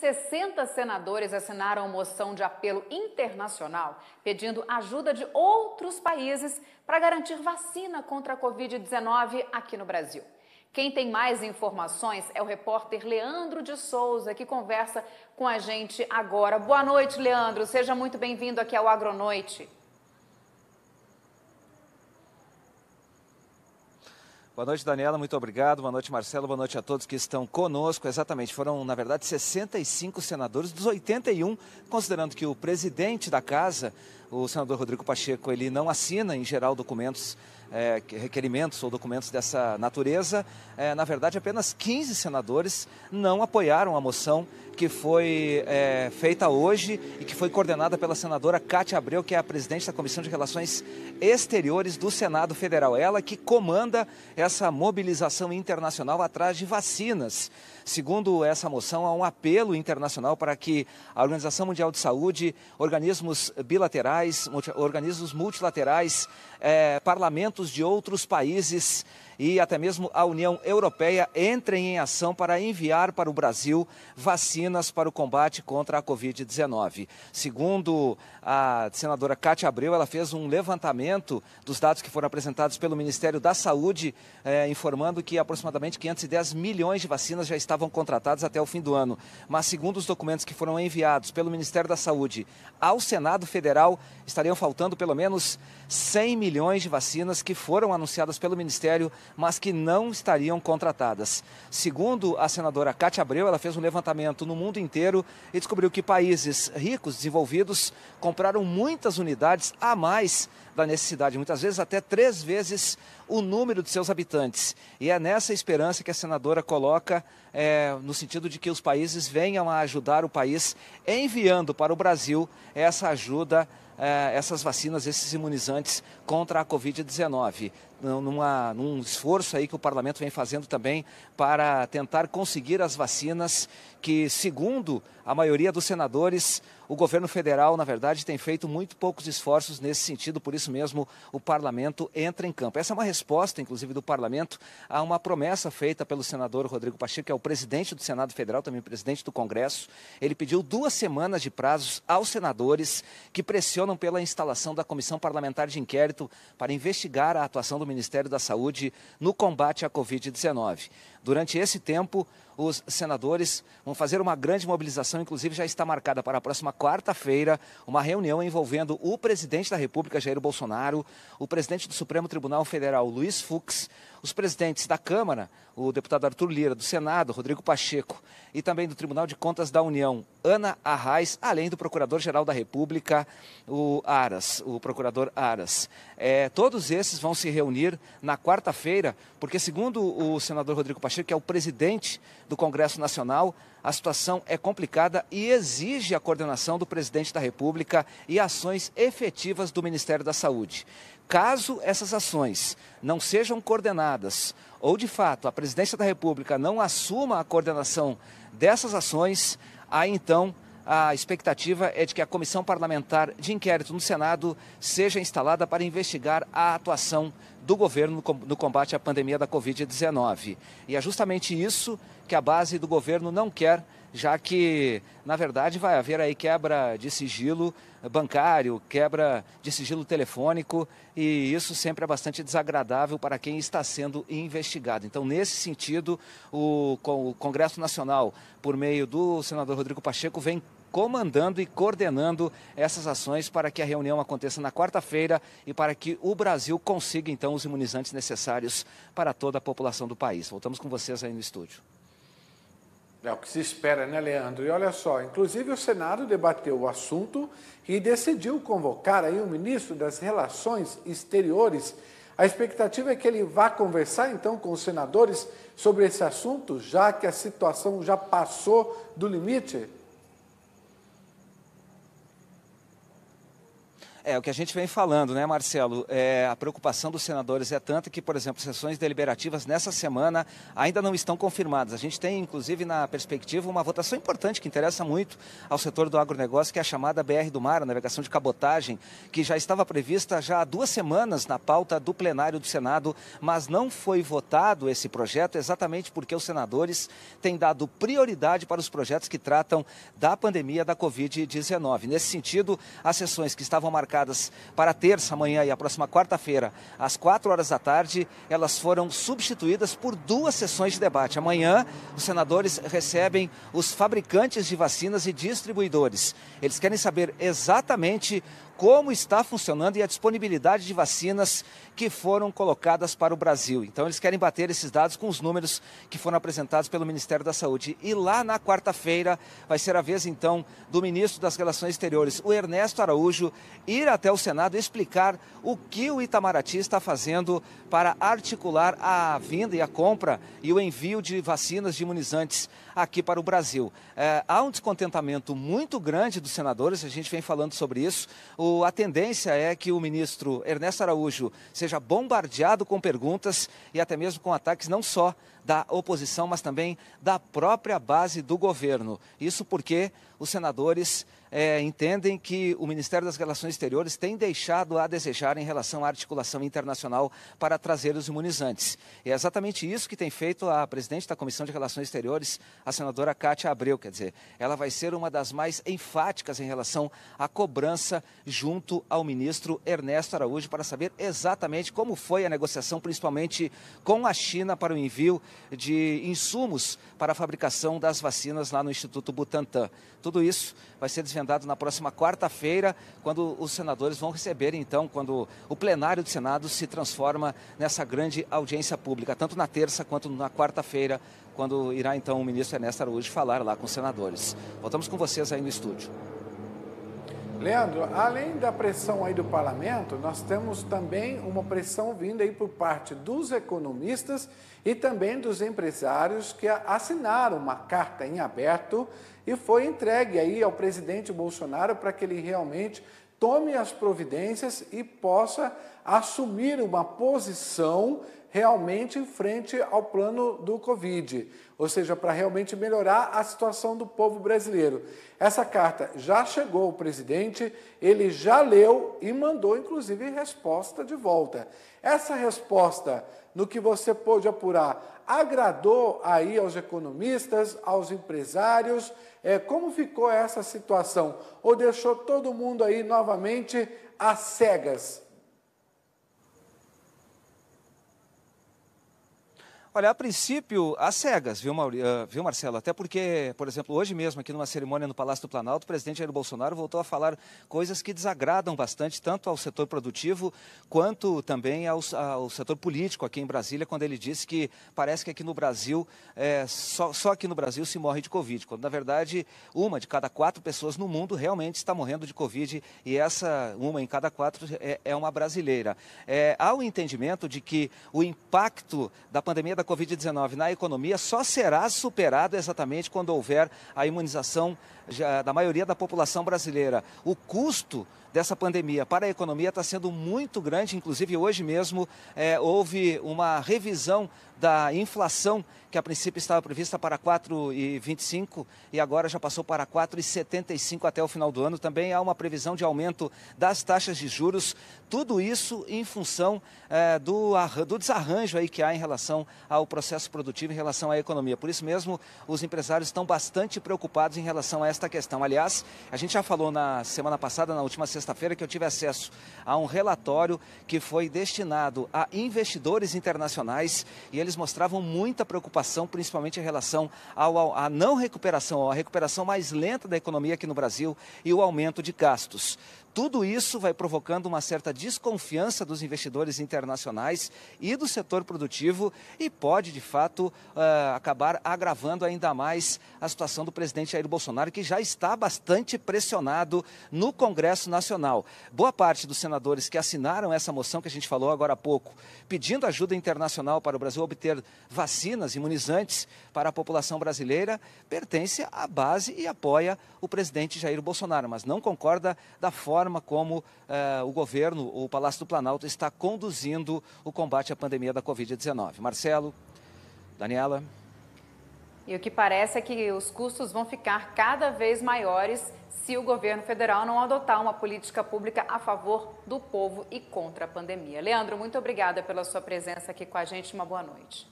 60 senadores assinaram moção de apelo internacional pedindo ajuda de outros países para garantir vacina contra a Covid-19 aqui no Brasil. Quem tem mais informações é o repórter Leandro de Souza, que conversa com a gente agora. Boa noite, Leandro. Seja muito bem-vindo aqui ao Agronoite. Boa noite, Daniela, muito obrigado. Boa noite, Marcelo. Boa noite a todos que estão conosco. Exatamente, foram, na verdade, 65 senadores dos 81, considerando que o presidente da casa o senador Rodrigo Pacheco ele não assina, em geral, documentos, é, requerimentos ou documentos dessa natureza. É, na verdade, apenas 15 senadores não apoiaram a moção que foi é, feita hoje e que foi coordenada pela senadora Cátia Abreu, que é a presidente da Comissão de Relações Exteriores do Senado Federal. Ela que comanda essa mobilização internacional atrás de vacinas. Segundo essa moção, há um apelo internacional para que a Organização Mundial de Saúde, organismos bilaterais, organismos multilaterais, é, parlamentos de outros países e até mesmo a União Europeia entrem em ação para enviar para o Brasil vacinas para o combate contra a Covid-19. Segundo a senadora Cátia Abreu, ela fez um levantamento dos dados que foram apresentados pelo Ministério da Saúde, eh, informando que aproximadamente 510 milhões de vacinas já estavam contratadas até o fim do ano. Mas, segundo os documentos que foram enviados pelo Ministério da Saúde ao Senado Federal, estariam faltando pelo menos 100 milhões de vacinas que foram anunciadas pelo Ministério mas que não estariam contratadas. Segundo a senadora Cátia Abreu, ela fez um levantamento no mundo inteiro e descobriu que países ricos, desenvolvidos, compraram muitas unidades a mais da necessidade, muitas vezes até três vezes o número de seus habitantes. E é nessa esperança que a senadora coloca, é, no sentido de que os países venham a ajudar o país, enviando para o Brasil essa ajuda é, essas vacinas, esses imunizantes contra a Covid-19 numa, num esforço aí que o parlamento vem fazendo também para tentar conseguir as vacinas que, segundo a maioria dos senadores, o governo federal, na verdade, tem feito muito poucos esforços nesse sentido, por isso mesmo o parlamento entra em campo. Essa é uma resposta, inclusive, do parlamento a uma promessa feita pelo senador Rodrigo Pacheco, que é o presidente do Senado Federal, também presidente do Congresso. Ele pediu duas semanas de prazos aos senadores que pressionam pela instalação da comissão parlamentar de inquérito para investigar a atuação do Ministério da Saúde no combate à Covid-19. Durante esse tempo, os senadores vão fazer uma grande mobilização, inclusive já está marcada para a próxima quarta-feira uma reunião envolvendo o presidente da República, Jair Bolsonaro, o presidente do Supremo Tribunal Federal, Luiz Fux, os presidentes da Câmara, o deputado Arthur Lira, do Senado, Rodrigo Pacheco, e também do Tribunal de Contas da União, Ana Arraes, além do Procurador-Geral da República, o Aras, o procurador Aras. É, todos esses vão se reunir na quarta-feira, porque segundo o senador Rodrigo Pacheco, Pacheco, que é o presidente do Congresso Nacional, a situação é complicada e exige a coordenação do presidente da República e ações efetivas do Ministério da Saúde. Caso essas ações não sejam coordenadas ou, de fato, a presidência da República não assuma a coordenação dessas ações, há então a expectativa é de que a comissão parlamentar de inquérito no Senado seja instalada para investigar a atuação do governo no combate à pandemia da Covid-19. E é justamente isso que a base do governo não quer já que, na verdade, vai haver aí quebra de sigilo bancário, quebra de sigilo telefônico, e isso sempre é bastante desagradável para quem está sendo investigado. Então, nesse sentido, o Congresso Nacional, por meio do senador Rodrigo Pacheco, vem comandando e coordenando essas ações para que a reunião aconteça na quarta-feira e para que o Brasil consiga então os imunizantes necessários para toda a população do país. Voltamos com vocês aí no estúdio. É o que se espera, né, Leandro? E olha só, inclusive o Senado debateu o assunto e decidiu convocar aí o ministro das Relações Exteriores. A expectativa é que ele vá conversar então com os senadores sobre esse assunto, já que a situação já passou do limite É, o que a gente vem falando, né, Marcelo? É, a preocupação dos senadores é tanta que, por exemplo, sessões deliberativas nessa semana ainda não estão confirmadas. A gente tem, inclusive, na perspectiva, uma votação importante que interessa muito ao setor do agronegócio, que é a chamada BR do Mar, a navegação de cabotagem, que já estava prevista já há duas semanas na pauta do plenário do Senado, mas não foi votado esse projeto exatamente porque os senadores têm dado prioridade para os projetos que tratam da pandemia da Covid-19. Nesse sentido, as sessões que estavam marcadas marcadas para terça, amanhã e a próxima quarta-feira, às 4 horas da tarde, elas foram substituídas por duas sessões de debate. Amanhã, os senadores recebem os fabricantes de vacinas e distribuidores. Eles querem saber exatamente como está funcionando e a disponibilidade de vacinas que foram colocadas para o Brasil. Então, eles querem bater esses dados com os números que foram apresentados pelo Ministério da Saúde. E lá na quarta-feira vai ser a vez, então, do ministro das Relações Exteriores, o Ernesto Araújo, ir até o Senado explicar o que o Itamaraty está fazendo para articular a vinda e a compra e o envio de vacinas de imunizantes aqui para o Brasil. É, há um descontentamento muito grande dos senadores, a gente vem falando sobre isso. O a tendência é que o ministro Ernesto Araújo seja bombardeado com perguntas e até mesmo com ataques não só da oposição, mas também da própria base do governo. Isso porque os senadores é, entendem que o Ministério das Relações Exteriores tem deixado a desejar em relação à articulação internacional para trazer os imunizantes. E é exatamente isso que tem feito a presidente da Comissão de Relações Exteriores, a senadora Cátia Abreu. Quer dizer, ela vai ser uma das mais enfáticas em relação à cobrança junto ao ministro Ernesto Araújo para saber exatamente como foi a negociação, principalmente com a China, para o envio de insumos para a fabricação das vacinas lá no Instituto Butantan. Tudo isso vai ser desvendado na próxima quarta-feira, quando os senadores vão receber, então, quando o plenário do Senado se transforma nessa grande audiência pública, tanto na terça quanto na quarta-feira, quando irá, então, o ministro Ernesto Araújo falar lá com os senadores. Voltamos com vocês aí no estúdio. Leandro, além da pressão aí do parlamento, nós temos também uma pressão vinda aí por parte dos economistas e também dos empresários que assinaram uma carta em aberto e foi entregue aí ao presidente Bolsonaro para que ele realmente tome as providências e possa assumir uma posição realmente em frente ao plano do Covid, ou seja, para realmente melhorar a situação do povo brasileiro. Essa carta já chegou ao presidente, ele já leu e mandou, inclusive, resposta de volta. Essa resposta, no que você pôde apurar, agradou aí aos economistas, aos empresários? É, como ficou essa situação? Ou deixou todo mundo aí novamente às cegas? Olha, a princípio, às cegas, viu, Mauri, uh, viu, Marcelo? Até porque, por exemplo, hoje mesmo, aqui numa cerimônia no Palácio do Planalto, o presidente Jair Bolsonaro voltou a falar coisas que desagradam bastante, tanto ao setor produtivo quanto também ao, ao setor político aqui em Brasília, quando ele disse que parece que aqui no Brasil, é, só, só aqui no Brasil se morre de Covid, quando na verdade uma de cada quatro pessoas no mundo realmente está morrendo de Covid e essa uma em cada quatro é, é uma brasileira. É, há o um entendimento de que o impacto da pandemia da Covid-19 na economia só será superado exatamente quando houver a imunização da maioria da população brasileira. O custo dessa pandemia para a economia está sendo muito grande. Inclusive, hoje mesmo é, houve uma revisão da inflação, que a princípio estava prevista para 4,25 e agora já passou para 4,75 até o final do ano. Também há uma previsão de aumento das taxas de juros. Tudo isso em função é, do, do desarranjo aí que há em relação ao processo produtivo, em relação à economia. Por isso mesmo, os empresários estão bastante preocupados em relação a esta questão. Aliás, a gente já falou na semana passada, na última sexta sexta-feira que eu tive acesso a um relatório que foi destinado a investidores internacionais e eles mostravam muita preocupação, principalmente em relação ao, à não recuperação, à recuperação mais lenta da economia aqui no Brasil e o aumento de gastos. Tudo isso vai provocando uma certa desconfiança dos investidores internacionais e do setor produtivo e pode, de fato, uh, acabar agravando ainda mais a situação do presidente Jair Bolsonaro, que já está bastante pressionado no Congresso Nacional internacional. Boa parte dos senadores que assinaram essa moção que a gente falou agora há pouco, pedindo ajuda internacional para o Brasil obter vacinas imunizantes para a população brasileira, pertence à base e apoia o presidente Jair Bolsonaro, mas não concorda da forma como eh, o governo, o Palácio do Planalto, está conduzindo o combate à pandemia da Covid-19. Marcelo, Daniela. E o que parece é que os custos vão ficar cada vez maiores se o governo federal não adotar uma política pública a favor do povo e contra a pandemia. Leandro, muito obrigada pela sua presença aqui com a gente. Uma boa noite.